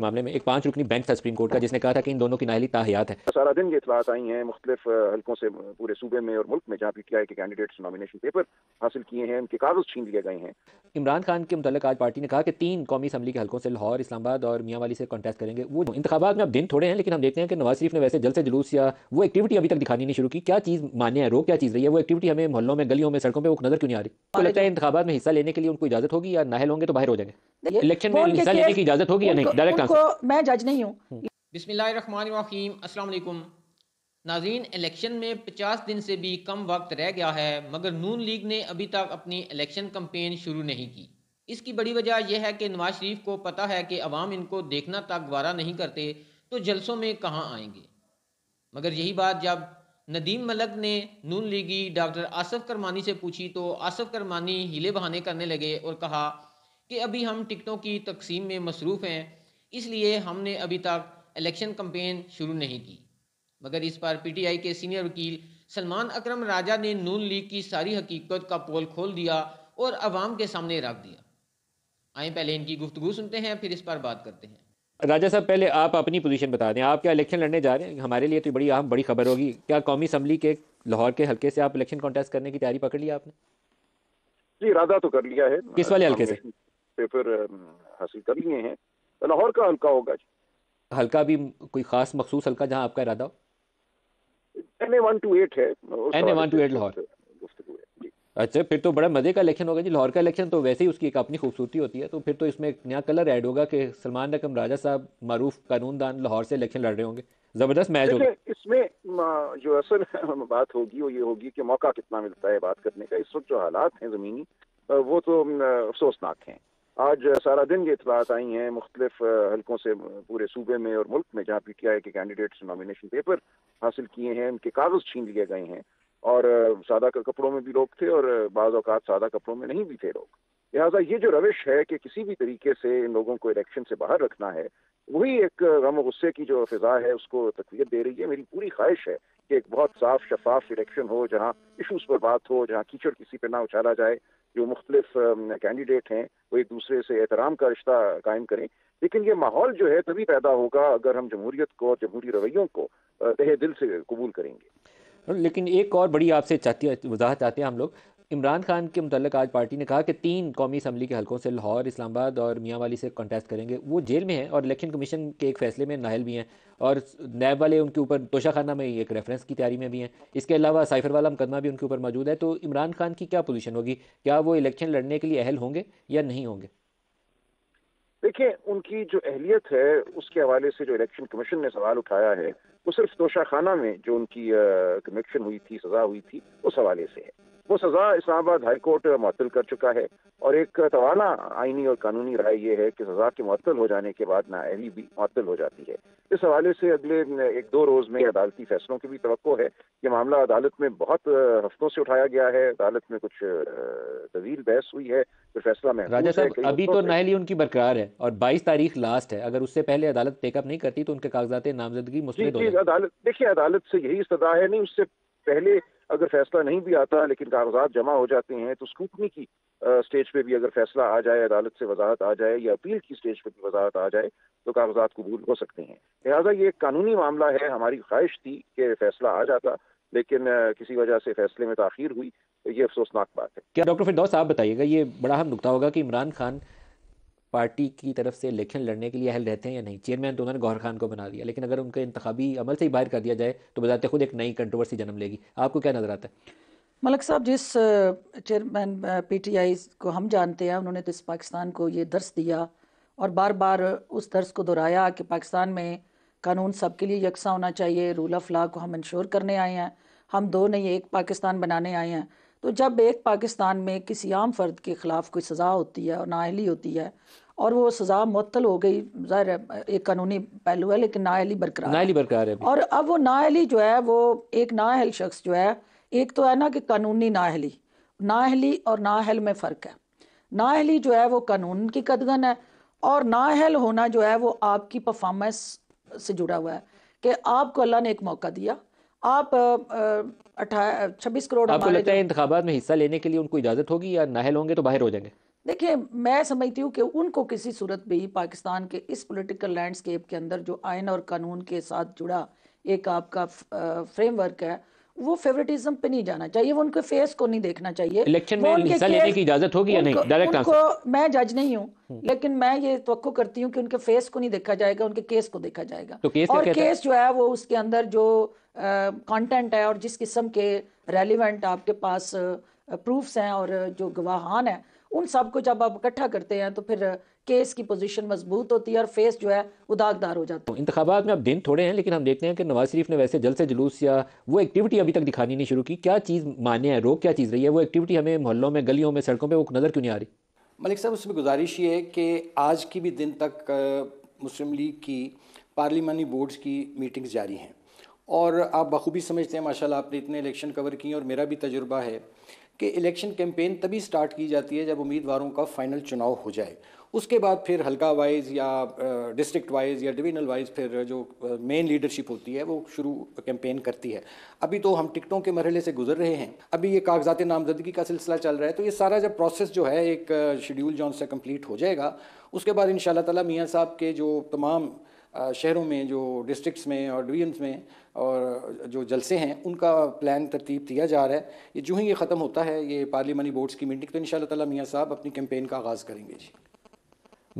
मामले में एक पांच रुकनी बेंच था सुप्रीम कोर्ट का जिसने कहा था कि इन दोनों की नाहली ताहियात है सारा दिन ये इतलात आई हैं मुख्तलिफ हल्कों से पूरे सूबे में और मुल्क में जहाँ पी टी आई के कैंडिडेट्स नॉमिनेशन पेपर हासिल किए हैं उनके कागज छीन लिए गए हैं इमरान खान के मुतल आज पार्टी ने कहा कि तीन कौमी असम्बली के हल्कों से लाहौर इस्लाबाद और मियाँ वाली से कॉन्टेस्ट करेंगे वो इंतबात में अब दिन थोड़े हैं लेकिन हम देखते हैं कि नवाज शरीफ ने वैसे जल से जुलूस या वो एक्टिविटी अभी तक दिखानी नहीं शुरू की क्या चीज़ मान्य है रो क्या चीज़ रही है वो एक्टिविटी हमें मोहल्लों में गलियों में सड़कों पर वो नजर क्यों नहीं आ रही हाँ, तो लगता है इंतबात में हिस्सा लेने के लिए उनको इजाजत होगी या नाहल होंगे तो बाहर हो जाएंगे इलेक्शन में हिस्सा लेने की इजाजत होगी या नहीं डायरेक्ट मैं जज नहीं हूँ हम्म। बिस्मिल्लाम नाजीन इलेक्शन में 50 दिन से भी कम वक्त रह गया है मगर नून लीग ने अभी तक अपनी इलेक्शन कम्पेन शुरू नहीं की इसकी बड़ी वजह यह है कि नवाज शरीफ को पता है कि अवाम इनको देखना तक गवारा नहीं करते तो जलसों में कहाँ आएंगे मगर यही बात जब नदीम मलक ने नून लीगी डॉक्टर आसफ करमानी से पूछी तो आसफ करमानी हीले बहाने करने लगे और कहा कि अभी हम टिकटों की तकसीम में मसरूफ़ हैं इसलिए हमने अभी तक इलेक्शन कम्पेन शुरू नहीं की मगर इस पर पी टी आई के सीनियर वकील सलमान अकरम राजा ने नून लीग की सारी हकीकत का पोल खोल दिया और आवाम के सामने रख दिया आए पहले इनकी गुफ्तु सुनते हैं फिर इस पर बात करते हैं राजा साहब पहले आप अपनी पोजीशन बता दें आप क्या इलेक्शन लड़ने जा रहे हैं हमारे लिए तो बड़ी अहम बड़ी खबर होगी क्या कौमी असम्बली के लाहौर के हल्के से आप इलेक्शन कॉन्टेस्ट करने की तैयारी पकड़ ली आपने जी इरादा तो कर लिया है किस वाले हल्के से पेपर um, हासिल कर लिए हैं तो लाहौर का हल्का होगा जी हल्का भी कोई खास मखसूस हल्का जहाँ आपका इरादा हो N A one two eight है N A one two eight Lahore अच्छा फिर तो बड़ा मज़े का इलेक्शन होगा जी लाहौर का इलेक्शन तो वैसे ही उसकी एक अपनी खूबसूरती होती है तो फिर तो इसमें एक नया कलर ऐड होगा कि सलमान रकम राजा साहब मरूफ कानून दान लाहौर से इलेक्शन लड़ रहे होंगे ज़बरदस्त मैच होगा इसमें जो असल बात होगी वो ये होगी कि मौका कितना मिलता है बात करने का इस वक्त जो हालात हैं ज़मीनी वो तो अफसोसनाक हैं आज सारा दिन ये इतलात आई हैं मुख्तलिफ हल्कों से पूरे सूबे में और मुल्क में जहाँ पी टी आई के कैंडिडेट्स नॉमिनेशन पेपर हासिल किए हैं उनके कागज छीन लिए गए हैं और सादा कपड़ों में भी लोग थे और बाज़ अवत सादा कपड़ों में नहीं भी थे लोग लिहाजा ये जो रविश है कि किसी भी तरीके से इन लोगों को इलेक्शन से बाहर रखना है वही एक गम गुस्से की जो फिजा है उसको तकवीत दे रही है मेरी पूरी ख्वाहिश है कि एक बहुत साफ शफाफ इलेक्शन हो जहाँ इशूज़ पर बात हो जहाँ कीचड़ किसी पर ना उछाला जाए जो मुख्तलिफ कैंडिडेट हैं वो एक दूसरे से एहतराम का रिश्ता कायम करें लेकिन ये माहौल जो है तभी पैदा होगा अगर हम जमहूरियत को और जमहूरी रवैयों को तहे दिल से कबूल करेंगे लेकिन एक और बड़ी आपसे चाहती वजाहत चाहते हैं हम लोग इमरान खान के मतलब आज पार्टी ने कहा कि तीन कौमी असम्बली के हलकों से लाहौर इस्लामाबाद और मियाँ वाली से कंटेस्ट करेंगे वो जेल में हैं और इलेक्शन कमीशन के एक फैसले में नाहल भी हैं और नैब वाले उनके ऊपर तोशाखाना में एक रेफरेंस की तैयारी में भी हैं इसके अलावा साइफर वाला मुकदमा भी उनके ऊपर मौजूद है तो इमरान खान की क्या पोजिशन होगी क्या वो इलेक्शन लड़ने के लिए अहल होंगे या नहीं होंगे देखिए उनकी जो अहलियत है उसके हवाले से जो इलेक्शन कमीशन ने सवाल उठाया है वो सिर्फ तोशाखाना में जो उनकी कन्वेक्शन हुई थी सजा हुई थी उस हवाले से है वो सजा इस्लामाबाद हाईकोर्ट मुतल कर चुका है और एक तवाना आइनी और कानूनी राय ये है कि सजा के मुतल हो जाने के बाद नाअहली भी मुतल हो जाती है इस हवाले से अगले एक दो रोज में अदालती फैसलों की भी तो है ये मामला अदालत में बहुत हफ्तों से उठाया गया है अदालत में कुछ तवील बहस हुई है फिर फैसला में राजा साहब अभी तो नाहली उनकी बरकरार है और बाईस तारीख लास्ट है अगर उससे पहले अदालत टेकअप नहीं करती तो उनके कागजात नामजदगी मुस्लिम अदालत देखिए अदालत से यही सदा है नहीं उससे पहले अगर फैसला नहीं भी आता लेकिन कागजात जमा हो जाते हैं तो स्कूटनी की स्टेज पे भी अगर फैसला आ जाए अदालत से वजाहत आ जाए या अपील की स्टेज पे भी वजाहत आ जाए तो कागजात कबूल हो सकते हैं लिहाजा ये एक कानूनी मामला है हमारी ख्वाहिश थी कि फैसला आ जाता लेकिन किसी वजह से फैसले में तखिर हुई तो ये अफसोसनाक बात है क्या डॉक्टर फिर आप बताइएगा ये बड़ा अहम नुकता होगा कि इमरान खान पार्टी की तरफ से इलेक्शन लड़ने के लिए अहल रहते हैं या नहीं चेयरमैन तो उन्होंने गौहर खान को बना दिया लेकिन अगर उनके इंतबी अमल से ही बाहर कर दिया जाए तो बताते तो खुद एक नई कंट्रोवर्सी जन्म लेगी आपको क्या नज़र आता है मलक साहब जिस चेयरमैन पीटीआई को हम जानते हैं उन्होंने तो इस पाकिस्तान को ये दर्श दिया और बार बार उस दर्श को दोहराया कि पाकिस्तान में कानून सबके लिए यकसा होना चाहिए रूल ऑफ लॉ को हम इंश्योर करने आए हैं हम दो नहीं एक पाकिस्तान बनाने आए हैं तो जब एक पाकिस्तान में किसी आम फर्द के ख़िलाफ़ कोई सज़ा होती है और नााहली होती है और वो सज़ा मअतल हो गई ज़ाहिर है एक कानूनी पहलू है लेकिन नाअहली बरकरार नाअहली बरकरार है और अब वो नाअहली जो है वो एक नाअहल शख्स जो है एक तो है ना कि कानूनी नाअहली नाअहली और नाअहल में फ़र्क है नाअहली जो है वो कानून की कदगन है और नाअहल होना जो है वो आपकी परफॉर्मेंस से जुड़ा हुआ है कि आपको अल्लाह ने एक मौका दिया आप अठारह छब्बीस करोड़ आपको लगता है इंतबात में हिस्सा लेने के लिए उनको इजाज़त होगी या नाहल होंगे तो बाहर हो जाएंगे देखिए मैं समझती हूँ कि उनको किसी सूरत में ही पाकिस्तान के इस पॉलिटिकल लैंडस्केप के अंदर जो आयन और कानून के साथ जुड़ा एक आपका फ्रेमवर्क है वो फेवरेटिज्म पे नहीं जाना चाहिए वो उनके फेस को नहीं देखना चाहिए इलेक्शन में हिस्सा लेने की इजाजत होगी या नहीं डायरेक्ट आंसर मैं जज नहीं हूँ हम्म। लेकिन मैं ये तो करती हूँ कि उनके फेस को नहीं देखा जाएगा उनके केस को देखा जाएगा तो केस और केस जो है वो उसके अंदर जो कंटेंट है और जिस किस्म के रेलिवेंट आपके पास प्रूफ्स हैं और जो गवाहान है उन सब को जब आप इकट्ठा करते हैं तो फिर केस की पोजीशन मजबूत होती है और फेस जो है उदागदार हो जाता है इंतबात में अब दिन थोड़े हैं लेकिन हम देखते हैं कि नवाज शरीफ ने वैसे जलसे जुलूस या वो एक्टिविटी अभी तक दिखानी नहीं शुरू की क्या चीज़ माने है रोक क्या चीज़ रही है वो एक्टिविटी हमें मोहल्लों में गलियों में सड़कों पर वो नज़र क्यों नहीं आ रही मलिक साहब उसमें गुजारिश ये है कि आज की भी दिन तक मुस्लिम लीग की पार्लिमानी बोर्ड्स की मीटिंग्स जारी हैं और आप बखूबी समझते हैं माशाल्लाह आपने इतने इलेक्शन कवर किए और मेरा भी तजुर्बा है कि इलेक्शन कैंपेन तभी स्टार्ट की जाती है जब उम्मीदवारों का फाइनल चुनाव हो जाए उसके बाद फिर हल्का वाइज या डिस्ट्रिक्ट वाइज या डिविजनल वाइज फिर जो मेन लीडरशिप होती है वो शुरू कैंपेन करती है अभी तो हम टिकटों के मरहले से गुजर रहे हैं अभी ये कागजात नामजदगी का सिलसिला चल रहा है तो ये सारा जब प्रोसेस जो है एक शेड्यूल जो उनसे कम्प्लीट हो जाएगा उसके बाद इन शाह तला मियाँ साहब के जो तमाम शहरों में जो डिस्ट्रिक्ट्स में और डिवीजन्स में और जो जलसे हैं उनका प्लान तरतीब दिया जा रहा है ये जो ही ये ख़त्म होता है ये पार्लियामानी बोर्ड्स की मीटिंग तो इन शाह मियाँ साहब अपनी कैंपेन का आगाज़ करेंगे जी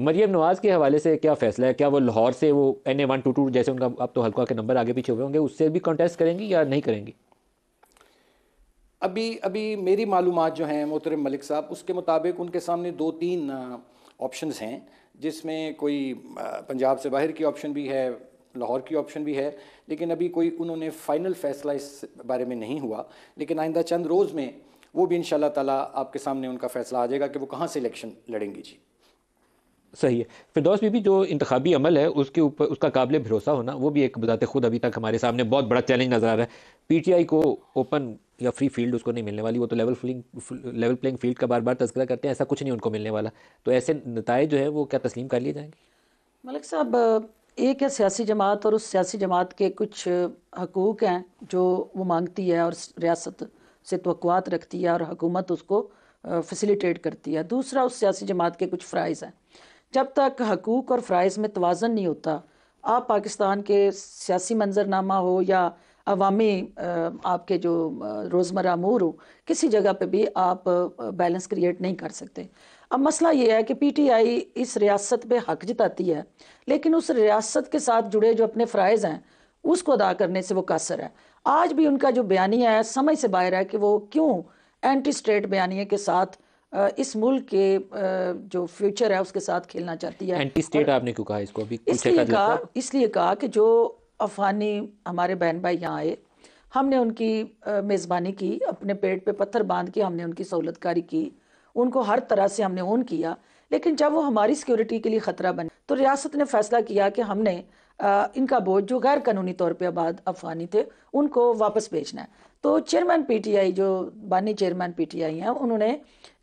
मरीम नवाज़ के हवाले से क्या फैसला है क्या वो लाहौर से वो N A one two two जैसे उनका अब तो हल्का के नंबर आगे पीछे हुए होंगे उससे भी कॉन्टेस्ट करेंगी या नहीं करेंगी अभी अभी मेरी मालूम जो हैं मोहतरम मलिक साहब उसके मुताबिक उनके सामने दो तीन ऑप्शंस हैं जिसमें कोई पंजाब से बाहर की ऑप्शन भी है लाहौर की ऑप्शन भी है लेकिन अभी कोई उन्होंने फ़ाइनल फ़ैसला इस बारे में नहीं हुआ लेकिन आइंदा चंद रोज़ में वो भी इन ताला आपके सामने उनका फ़ैसला आ जाएगा कि वो कहाँ से इलेक्शन लड़ेंगी जी सही है फिरदौस बीबी जो इंतबी अमल है उसके ऊपर उसका काबिल भरोसा होना वो भी एक बताते खुद अभी तक हमारे सामने बहुत बड़ा चैलेंज नज़र आ रहा है पी टी आई को ओपन या फ्री फील्ड उसको नहीं मिलने वाली वो तो लेवल फ्लिंग लेवल प्लेइंग फील्ड का बार बार तस्करा करते हैं ऐसा कुछ नहीं उनको मिलने वाला तो ऐसे नतज जो है वो क्या तस्लीम कर लिए जाएंगे मलिक साहब एक है सियासी जमात और उस सियासी जमात के कुछ हकूक़ हैं जो वो मांगती है और रियासत से तोक़ात रखती है और हकूमत उसको फैसिलिटेट करती है दूसरा उस सियासी जमात के कुछ फ़्राइज़ हैं जब तक हकूक़ और फ़्राइज़ में तोज़न नहीं होता आप पाकिस्तान के सियासी मंजरनामा हो या अवामी आपके जो रोज़मर्रा अमूर हो किसी जगह पे भी आप बैलेंस क्रिएट नहीं कर सकते अब मसला ये है कि पीटीआई इस रियासत पे हक जताती है लेकिन उस रियासत के साथ जुड़े जो अपने फ़रज़ हैं उसको अदा करने से वो कसर है आज भी उनका जो बयानिया है समय से बाहर है कि वो क्यों एंटी स्टेट बयानिए के साथ इस मुल्क के जो फ्यूचर है उसके साथ खेलना चाहती है एंटी स्टेट आपने क्यों कहा इसको अभी इसलिए कहा इसलिए कहा कि जो अफानी हमारे बहन भाई यहाँ आए हमने उनकी मेज़बानी की अपने पेट पे पत्थर बांध के हमने उनकी सहूलतकारी की उनको हर तरह से हमने ओन किया लेकिन जब वो हमारी सिक्योरिटी के लिए ख़तरा बने तो रियासत ने फैसला किया कि हमने इनका बोर्ड जो गैर कानूनी तौर पर आबाद अफगानी थे उनको वापस भेजना है तो चेयरमैन पीटीआई जो बानी चेयरमैन पीटीआई हैं उन्होंने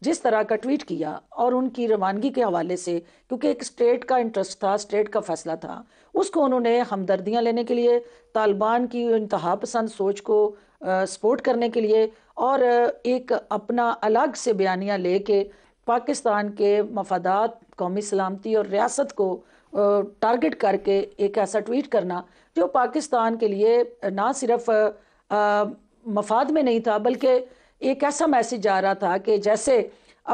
जिस तरह का ट्वीट किया और उनकी रवानगी के हवाले से क्योंकि एक स्टेट का इंटरेस्ट था स्टेट का फैसला था उसको उन्होंने हमदर्दियाँ लेने के लिए तालिबान की इंतहा पसंद सोच को सपोर्ट करने के लिए और एक अपना अलग से बयानियाँ ले के पाकिस्तान के मफादात कौमी सलामती और रियासत को टारगेट करके एक ऐसा ट्वीट करना जो पाकिस्तान के लिए ना सिर्फ मफाद में नहीं था बल्कि एक ऐसा मैसेज जा रहा था कि जैसे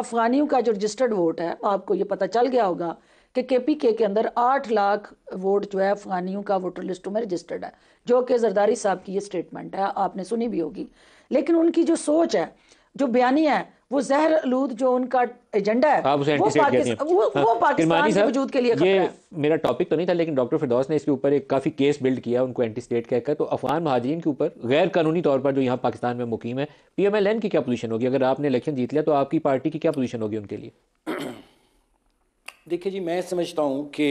अफ़गानियों का जो रजिस्टर्ड वोट है आपको ये पता चल गया होगा कि के पी के के अंदर आठ लाख वोट जो है अफ़गानियों का वोटर लिस्टों में रजिस्टर्ड है जो कि जरदारी साहब की ये स्टेटमेंट है आपने सुनी भी होगी लेकिन उनकी जो सोच है जो बयानी है वो जहर आलूद जो उनका एजेंडा है आप उसे वो, पाकिस्तान वो, हाँ, पाकिस्तान के वजूद के लिए ये मेरा टॉपिक तो नहीं था लेकिन डॉक्टर फिरदौस ने इसके ऊपर एक काफ़ी केस बिल्ड किया उनको एंटी स्टेट कहकर तो अफगान महाजरीन के ऊपर गैर कानूनी तौर पर जो यहाँ पाकिस्तान में मुकीम है पी एम एल एन की क्या पोजीशन होगी अगर आपने इलेक्शन जीत लिया तो आपकी पार्टी की क्या पोजीशन होगी उनके लिए देखिए जी मैं समझता हूँ कि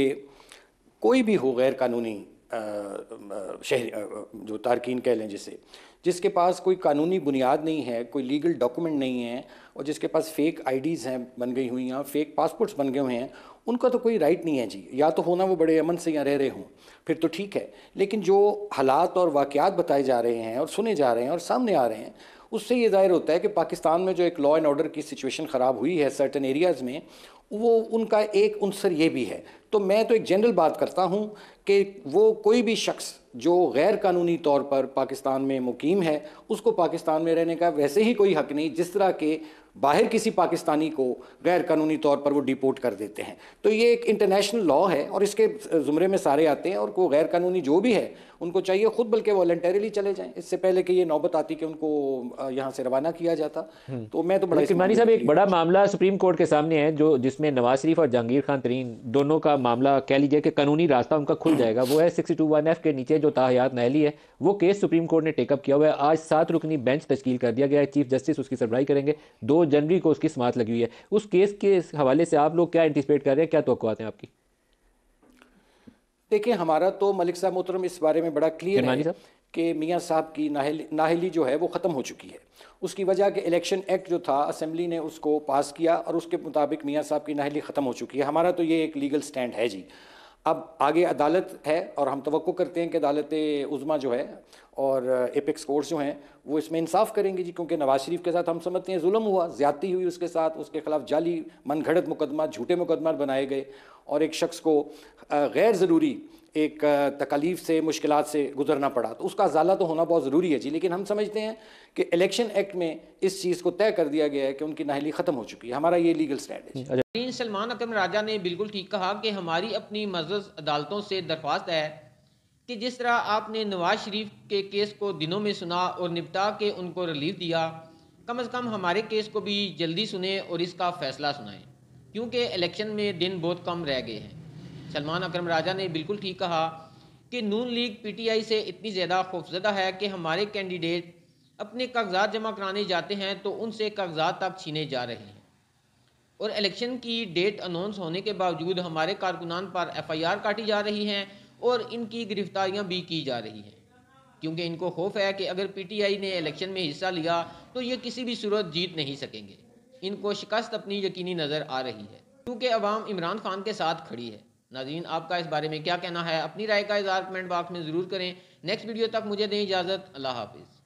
कोई भी हो गैर कानूनी शहर जो तारकिन कह लें जिसे जिसके पास कोई कानूनी बुनियाद नहीं है कोई लीगल डॉक्यूमेंट नहीं है और जिसके पास फेक आईडीज़ हैं बन गई हुई हैं फेक पासपोर्ट्स बन गए हुए हैं उनका तो कोई राइट नहीं है जी या तो होना वो बड़े अमन से यहाँ रह रहे हों फिर तो ठीक है लेकिन जो हालात और वाक़ात बताए जा रहे हैं और सुने जा रहे हैं और सामने आ रहे हैं उससे ये जाहिर होता है कि पाकिस्तान में जो एक लॉ एंड ऑर्डर की सिचुएशन ख़राब हुई है सर्टन एरियाज़ में वो उनका एक अनसर ये भी है तो मैं तो एक जनरल बात करता हूँ कि वो कोई भी शख्स जो गैर कानूनी तौर पर पाकिस्तान में मुकीम है उसको पाकिस्तान में रहने का वैसे ही कोई हक नहीं जिस तरह के बाहर किसी पाकिस्तानी को गैर कानूनी तौर पर वो डिपोर्ट कर देते हैं तो ये एक इंटरनेशनल लॉ है और इसके ज़ुमरे में सारे आते हैं और वो गैर कानूनी जो भी है उनको चाहिए खुद बल्कि वॉल्टरली चले जाएं इससे पहले कि ये नौबत आती कि उनको यहाँ से रवाना किया जाता हम्म। तो मैं तो बड़ा साहब एक बड़ा मामला सुप्रीम कोर्ट के सामने है जो जिसमें नवाज शरीफ और जहांगीर खान तरीन दोनों का मामला कह लीजिए कि कानूनी रास्ता उनका खुल हम्म। जाएगा वो है सिक्सटी टू वन एफ के नीचे जो ताहयात नहली है वो केस सुप्रीम कोर्ट ने टेकअप किया हुआ है आज सात रुकनी बेंच तश्कील कर दिया गया है चीफ जस्टिस उसकी सरबराही करेंगे दो जनवरी को उसकी समात लगी हुई है उस केस के हवाले से आप लोग क्या एंटिसपेट कर रहे हैं क्या तो हैं आपकी देखिए हमारा तो मलिक साहब मोहतरम इस बारे में बड़ा क्लियर है कि मियाँ साहब की नाहली नाहली जो है वो ख़त्म हो चुकी है उसकी वजह कि इलेक्शन एक्ट जो था असम्बली ने उसको पास किया और उसके मुताबिक मियाँ साहब की नाहली ख़त्म हो चुकी है हमारा तो ये एक लीगल स्टैंड है जी अब आगे अदालत है और हम तो करते हैं कि अदालत उज़मा जो है और एपिक्स कोर्स जो हैं वो इसमें इंसाफ करेंगे जी क्योंकि नवाज शरीफ के साथ हम समझते हैं जुल्म हुआ ज्यादती हुई उसके साथ उसके खिलाफ जाली मन घड़त मुकदमा झूठे मुकदमा बनाए गए और एक शख्स को गैर ज़रूरी एक तकलीफ़ से मुश्किल से गुजरना पड़ा तो उसका अजाला तो होना बहुत ज़रूरी है जी लेकिन हम समझते हैं कि इलेक्शन एक्ट में इस चीज़ को तय कर दिया गया है कि उनकी नाहली ख़त्म हो चुकी है हमारा ये लीगल स्टैंड है सलमान अकम राजा ने बिल्कुल ठीक कहा कि हमारी अपनी मजज अदालतों से दरख्वास्त है कि जिस तरह आपने नवाज शरीफ के केस को दिनों में सुना और निपटा के उनको रिलीफ दिया कम अज़ कम हमारे केस को भी जल्दी सुने और इसका फ़ैसला सुनाएं क्योंकि इलेक्शन में दिन बहुत कम रह गए हैं सलमान अक्रम राजा ने बिल्कुल ठीक कहा कि नून लीग पीटीआई से इतनी ज़्यादा खौफजदा है कि हमारे कैंडिडेट अपने कागजात जमा कराने जाते हैं तो उनसे कागजात तक छीने जा रहे हैं और इलेक्शन की डेट अनाउंस होने के बावजूद हमारे कारकुनान पर एफ़ काटी जा रही हैं और इनकी गिरफ्तारियां भी की जा रही हैं क्योंकि इनको खौफ है कि अगर पीटीआई ने इलेक्शन में हिस्सा लिया तो ये किसी भी सूरत जीत नहीं सकेंगे इनको शिकस्त अपनी यकीनी नज़र आ रही है क्योंकि अवाम इमरान खान के साथ खड़ी है नाजीन आपका इस बारे में क्या कहना है अपनी राय का इजहार कमेंट बॉक्स में ज़रूर करें नेक्स्ट वीडियो तक मुझे दें इजाज़त अल्लाह हाफिज़